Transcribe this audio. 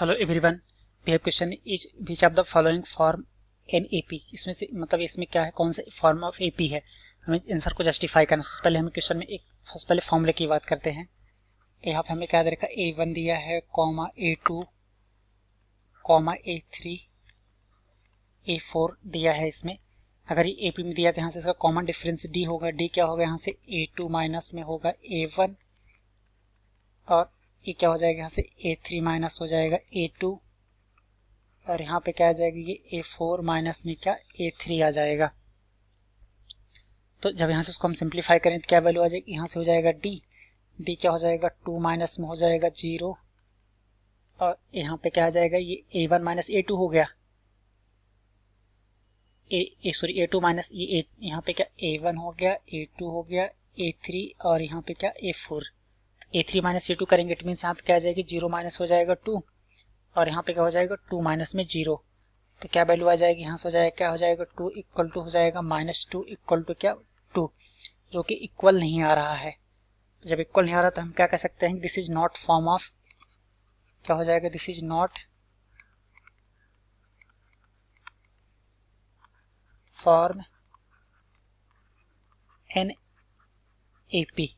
hello everyone we have question is which of the following form an AP इसमें से मतलब इसमें क्या है कौन सा फॉर्म ऑफ एपी है हमें आंसर को जस्टिफाई करना सबसे पहले हमें क्वेश्चन में एक सबसे पहले फॉर्मूले की बात करते हैं यहाँ पे हमें क्या दे रखा ए वन दिया है comma a two comma a three a four दिया है इसमें अगर ये ए पी में दिया तो यहाँ से इसका कॉमन डिफरेंस डी होगा डी क्या होगा यहाँ से ए टू माइनस में होगा ए वन और ये क्या हो जाएगा यहाँ से ए थ्री माइनस हो जाएगा ए टू और यहाँ पे क्या आ जाएगा ये ए फोर माइनस में क्या ए थ्री आ जाएगा तो जब यहाँ से उसको हम सिंप्लीफाई करें तो क्या वैल्यू आ जाएगी यहाँ से हो जाएगा डी डी क्या हो जाएगा टू माइनस में हो जाएगा जीरो और यहाँ पे क्या आ जाएगा ये a one minus a two हो गया a sorry a two minus ये यहाँ पे क्या ए वन हो गया ए टू हो गया ए थ्री और यहाँ पे क्या a four a three minus a two करेंगे इट मीन्स यहाँ पे क्या आ जाएगी जीरो माइनस हो जाएगा टू और यहाँ पे क्या हो जाएगा टू माइनस में जीरो तो क्या वैल्यू आ जाएगी यहाँ से हो जाएगा क्या हो जाएगा टू इक्वल टू हो जाएगा माइनस टू इक्वल टू क्या टू जो कि इक्वल नहीं आ रहा है जब इक्वल नहीं आ रहा तो हम क्या कह सकते हैं this is not form of क्या हो जाएगा this is not form an A P